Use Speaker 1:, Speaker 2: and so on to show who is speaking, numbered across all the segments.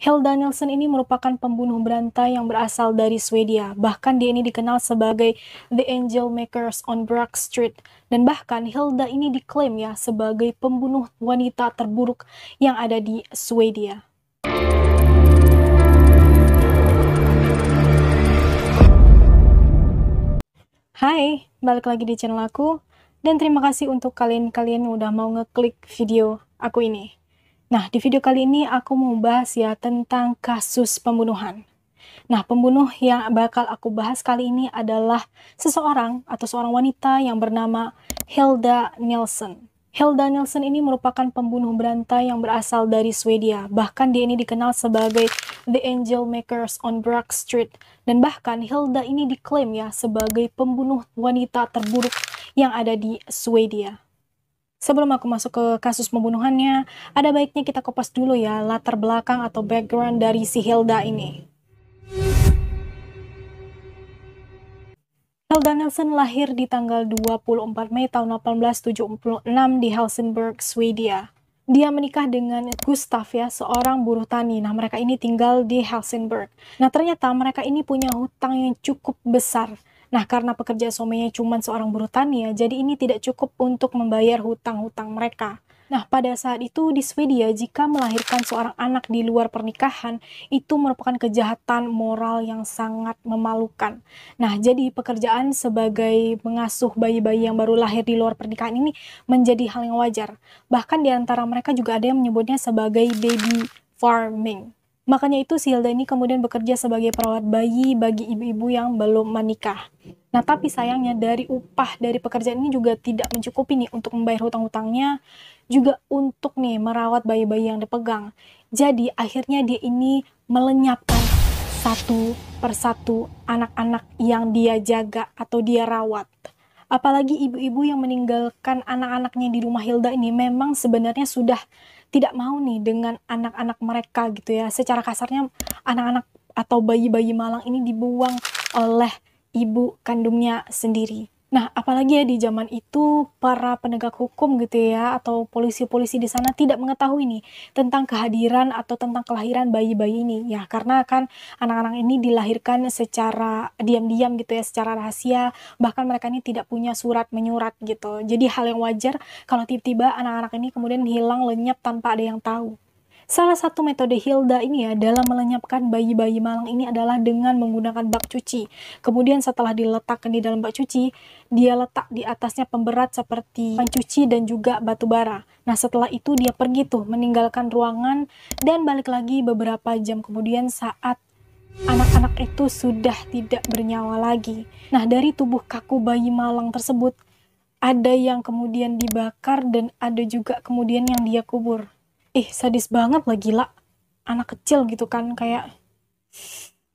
Speaker 1: Helda Nilsson ini merupakan pembunuh berantai yang berasal dari Swedia. Bahkan dia ini dikenal sebagai The Angel Makers on Brock Street. Dan bahkan Hilda ini diklaim ya sebagai pembunuh wanita terburuk yang ada di Swedia. Hai, balik lagi di channel aku. Dan terima kasih untuk kalian-kalian yang udah mau ngeklik video aku ini. Nah, di video kali ini aku mau bahas ya tentang kasus pembunuhan. Nah, pembunuh yang bakal aku bahas kali ini adalah seseorang atau seorang wanita yang bernama Hilda Nielsen. Hilda Nielsen ini merupakan pembunuh berantai yang berasal dari Swedia. Bahkan dia ini dikenal sebagai The Angel Makers on Broad Street. Dan bahkan Hilda ini diklaim ya sebagai pembunuh wanita terburuk yang ada di Swedia. Sebelum aku masuk ke kasus pembunuhannya, ada baiknya kita kupas dulu ya latar belakang atau background dari si Hilda ini. Hilda Nelson lahir di tanggal 24 Mei tahun 1876 di Helsingborg, Swedia. Dia menikah dengan Gustav ya, seorang buruh tani. Nah, mereka ini tinggal di Helsingborg. Nah, ternyata mereka ini punya hutang yang cukup besar Nah, karena pekerja suaminya cuma seorang buruh tani ya, jadi ini tidak cukup untuk membayar hutang-hutang mereka. Nah, pada saat itu di Swedia, jika melahirkan seorang anak di luar pernikahan, itu merupakan kejahatan moral yang sangat memalukan. Nah, jadi pekerjaan sebagai mengasuh bayi-bayi yang baru lahir di luar pernikahan ini menjadi hal yang wajar. Bahkan di antara mereka juga ada yang menyebutnya sebagai baby farming. Makanya itu si Hilda ini kemudian bekerja sebagai perawat bayi bagi ibu-ibu yang belum menikah. Nah, tapi sayangnya dari upah dari pekerjaan ini juga tidak mencukupi nih untuk membayar hutang-hutangnya, juga untuk nih merawat bayi-bayi yang dipegang. Jadi akhirnya dia ini melenyapkan satu persatu anak-anak yang dia jaga atau dia rawat. Apalagi ibu-ibu yang meninggalkan anak-anaknya di rumah Hilda ini memang sebenarnya sudah tidak mau nih dengan anak-anak mereka gitu ya. Secara kasarnya anak-anak atau bayi-bayi malang ini dibuang oleh ibu kandungnya sendiri. Nah, apalagi ya di zaman itu para penegak hukum gitu ya atau polisi-polisi di sana tidak mengetahui nih tentang kehadiran atau tentang kelahiran bayi-bayi ini ya karena kan anak-anak ini dilahirkan secara diam-diam gitu ya secara rahasia bahkan mereka ini tidak punya surat menyurat gitu. Jadi hal yang wajar kalau tiba-tiba anak-anak ini kemudian hilang lenyap tanpa ada yang tahu. Salah satu metode Hilda ini ya dalam melenyapkan bayi-bayi malang ini adalah dengan menggunakan bak cuci. Kemudian setelah diletakkan di dalam bak cuci, dia letak di atasnya pemberat seperti pencuci dan juga batu bara. Nah setelah itu dia pergi tuh meninggalkan ruangan dan balik lagi beberapa jam kemudian saat anak-anak itu sudah tidak bernyawa lagi. Nah, dari tubuh kaku bayi malang tersebut, ada yang kemudian dibakar dan ada juga kemudian yang dia kubur ih sadis banget lah gila anak kecil gitu kan kayak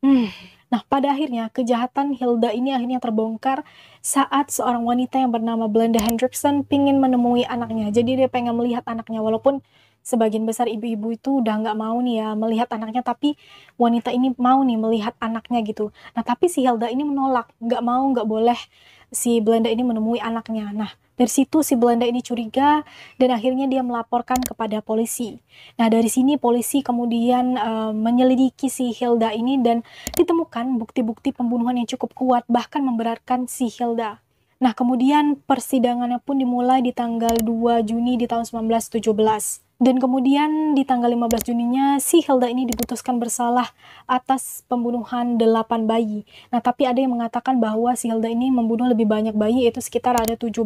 Speaker 1: hmm. nah pada akhirnya kejahatan Hilda ini akhirnya terbongkar saat seorang wanita yang bernama Belinda Hendrickson pingin menemui anaknya jadi dia pengen melihat anaknya walaupun sebagian besar ibu-ibu itu udah nggak mau nih ya melihat anaknya tapi wanita ini mau nih melihat anaknya gitu nah tapi si Hilda ini menolak nggak mau nggak boleh si Belanda ini menemui anaknya nah dari situ si Belanda ini curiga dan akhirnya dia melaporkan kepada polisi. Nah dari sini polisi kemudian uh, menyelidiki si Hilda ini dan ditemukan bukti-bukti pembunuhan yang cukup kuat bahkan memberatkan si Hilda. Nah kemudian persidangannya pun dimulai di tanggal 2 Juni di tahun 1917. Dan kemudian di tanggal 15 Juninya si Hilda ini diputuskan bersalah atas pembunuhan 8 bayi. Nah, tapi ada yang mengatakan bahwa si Hilda ini membunuh lebih banyak bayi yaitu sekitar ada 17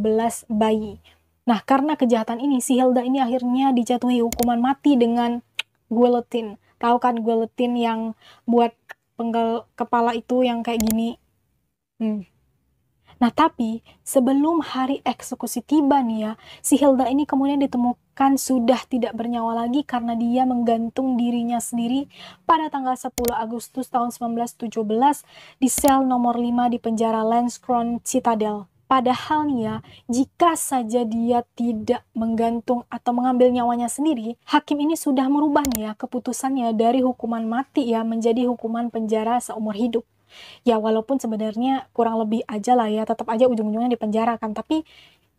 Speaker 1: bayi. Nah, karena kejahatan ini si Hilda ini akhirnya dijatuhi hukuman mati dengan guillotine. Tahu kan guillotine yang buat penggal kepala itu yang kayak gini? Hmm. Nah, tapi sebelum hari eksekusi tiba nih ya, si Hilda ini kemudian ditemukan sudah tidak bernyawa lagi karena dia menggantung dirinya sendiri pada tanggal 10 Agustus tahun 1917 di sel nomor 5 di penjara Landscrown Citadel. Padahal nih ya, jika saja dia tidak menggantung atau mengambil nyawanya sendiri, hakim ini sudah merubahnya keputusannya dari hukuman mati ya menjadi hukuman penjara seumur hidup ya walaupun sebenarnya kurang lebih aja lah ya tetap aja ujung-ujungnya dipenjarakan tapi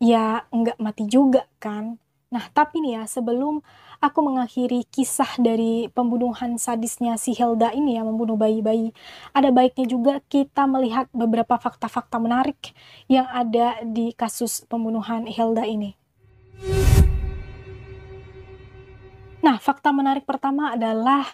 Speaker 1: ya nggak mati juga kan nah tapi nih ya sebelum aku mengakhiri kisah dari pembunuhan sadisnya si Hilda ini ya membunuh bayi-bayi ada baiknya juga kita melihat beberapa fakta-fakta menarik yang ada di kasus pembunuhan Hilda ini Nah, fakta menarik pertama adalah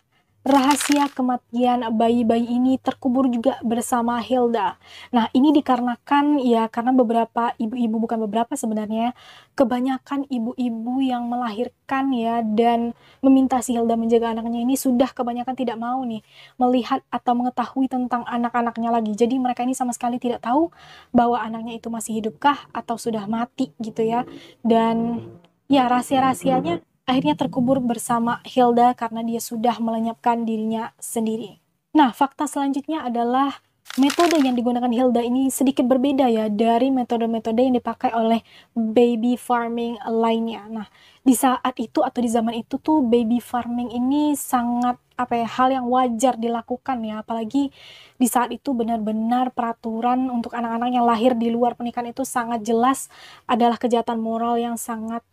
Speaker 1: Rahasia kematian bayi-bayi ini terkubur juga bersama Hilda. Nah, ini dikarenakan ya karena beberapa ibu-ibu bukan beberapa sebenarnya, kebanyakan ibu-ibu yang melahirkan ya dan meminta si Hilda menjaga anaknya ini sudah kebanyakan tidak mau nih melihat atau mengetahui tentang anak-anaknya lagi. Jadi mereka ini sama sekali tidak tahu bahwa anaknya itu masih hidupkah atau sudah mati gitu ya. Dan ya rahasia-rahasianya akhirnya terkubur bersama Hilda karena dia sudah melenyapkan dirinya sendiri. Nah, fakta selanjutnya adalah metode yang digunakan Hilda ini sedikit berbeda ya dari metode-metode yang dipakai oleh baby farming lainnya. Nah, di saat itu atau di zaman itu tuh baby farming ini sangat apa ya hal yang wajar dilakukan ya apalagi di saat itu benar-benar peraturan untuk anak-anak yang lahir di luar pernikahan itu sangat jelas adalah kejahatan moral yang sangat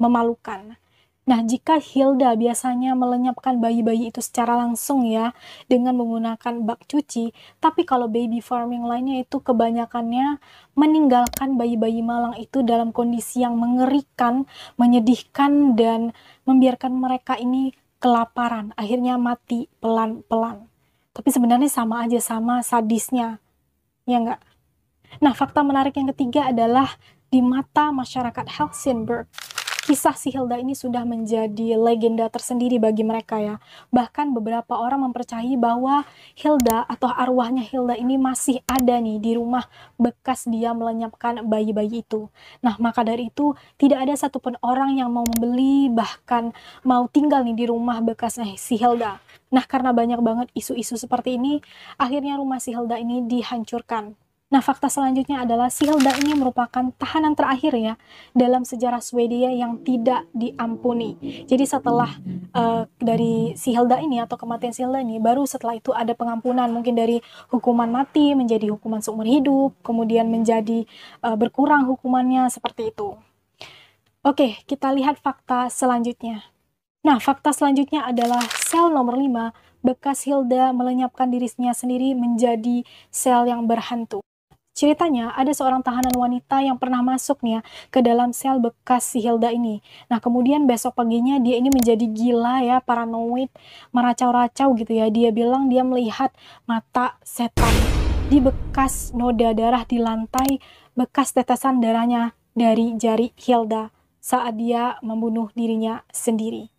Speaker 1: memalukan. Nah, jika Hilda biasanya melenyapkan bayi-bayi itu secara langsung ya dengan menggunakan bak cuci, tapi kalau baby farming lainnya itu kebanyakannya meninggalkan bayi-bayi malang itu dalam kondisi yang mengerikan, menyedihkan dan membiarkan mereka ini kelaparan, akhirnya mati pelan-pelan. Tapi sebenarnya sama aja sama sadisnya. Ya enggak? Nah, fakta menarik yang ketiga adalah di mata masyarakat Helsingborg, kisah si Hilda ini sudah menjadi legenda tersendiri bagi mereka ya. Bahkan beberapa orang mempercayai bahwa Hilda atau arwahnya Hilda ini masih ada nih di rumah bekas dia melenyapkan bayi-bayi itu. Nah, maka dari itu tidak ada satupun orang yang mau membeli bahkan mau tinggal nih di rumah bekasnya eh, si Hilda. Nah, karena banyak banget isu-isu seperti ini, akhirnya rumah si Hilda ini dihancurkan. Nah, fakta selanjutnya adalah Hilda ini merupakan tahanan terakhir ya dalam sejarah Swedia yang tidak diampuni. Jadi setelah uh, dari si Hilda ini atau kematian si Hilda ini, baru setelah itu ada pengampunan mungkin dari hukuman mati menjadi hukuman seumur hidup, kemudian menjadi uh, berkurang hukumannya seperti itu. Oke, kita lihat fakta selanjutnya. Nah, fakta selanjutnya adalah sel nomor 5, bekas Hilda melenyapkan dirinya sendiri menjadi sel yang berhantu. Ceritanya ada seorang tahanan wanita yang pernah masuk nih ya ke dalam sel bekas si Hilda ini. Nah kemudian besok paginya dia ini menjadi gila ya, paranoid, meracau-racau gitu ya. Dia bilang dia melihat mata setan di bekas noda darah di lantai bekas tetesan darahnya dari jari Hilda saat dia membunuh dirinya sendiri.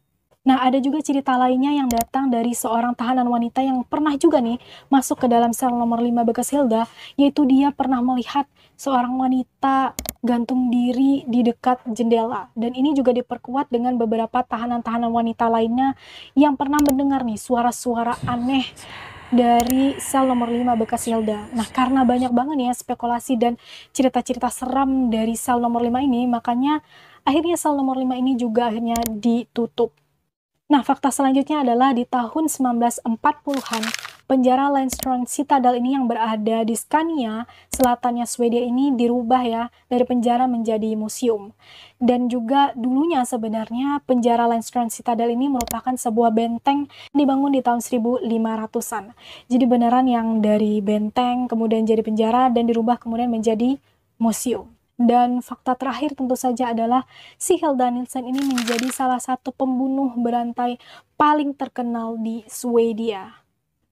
Speaker 1: Nah, ada juga cerita lainnya yang datang dari seorang tahanan wanita yang pernah juga nih masuk ke dalam sel nomor 5 bekas Hilda, yaitu dia pernah melihat seorang wanita gantung diri di dekat jendela. Dan ini juga diperkuat dengan beberapa tahanan-tahanan wanita lainnya yang pernah mendengar nih suara-suara aneh dari sel nomor 5 bekas Hilda. Nah, karena banyak banget ya spekulasi dan cerita-cerita seram dari sel nomor 5 ini, makanya akhirnya sel nomor 5 ini juga akhirnya ditutup. Nah, fakta selanjutnya adalah di tahun 1940-an, penjara Landström Citadel ini yang berada di Skania selatannya Swedia ini dirubah ya dari penjara menjadi museum. Dan juga dulunya sebenarnya penjara Landström Citadel ini merupakan sebuah benteng dibangun di tahun 1500-an. Jadi beneran yang dari benteng kemudian jadi penjara dan dirubah kemudian menjadi museum. Dan fakta terakhir tentu saja adalah si Hilda Nielsen ini menjadi salah satu pembunuh berantai paling terkenal di Swedia.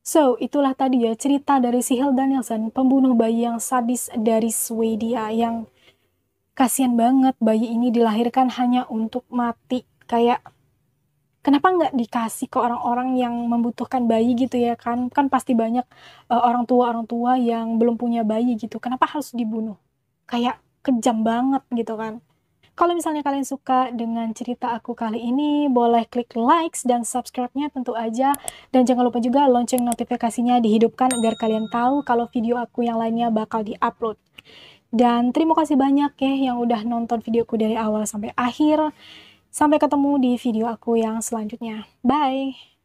Speaker 1: So, itulah tadi ya cerita dari si Hilda Nielsen, pembunuh bayi yang sadis dari Swedia yang kasihan banget bayi ini dilahirkan hanya untuk mati. Kayak kenapa nggak dikasih ke orang-orang yang membutuhkan bayi gitu ya kan kan pasti banyak eh, orang tua orang tua yang belum punya bayi gitu kenapa harus dibunuh kayak kejam banget gitu kan. Kalau misalnya kalian suka dengan cerita aku kali ini, boleh klik likes dan subscribe-nya tentu aja. Dan jangan lupa juga lonceng notifikasinya dihidupkan agar kalian tahu kalau video aku yang lainnya bakal di-upload. Dan terima kasih banyak ya yang udah nonton videoku dari awal sampai akhir. Sampai ketemu di video aku yang selanjutnya. Bye!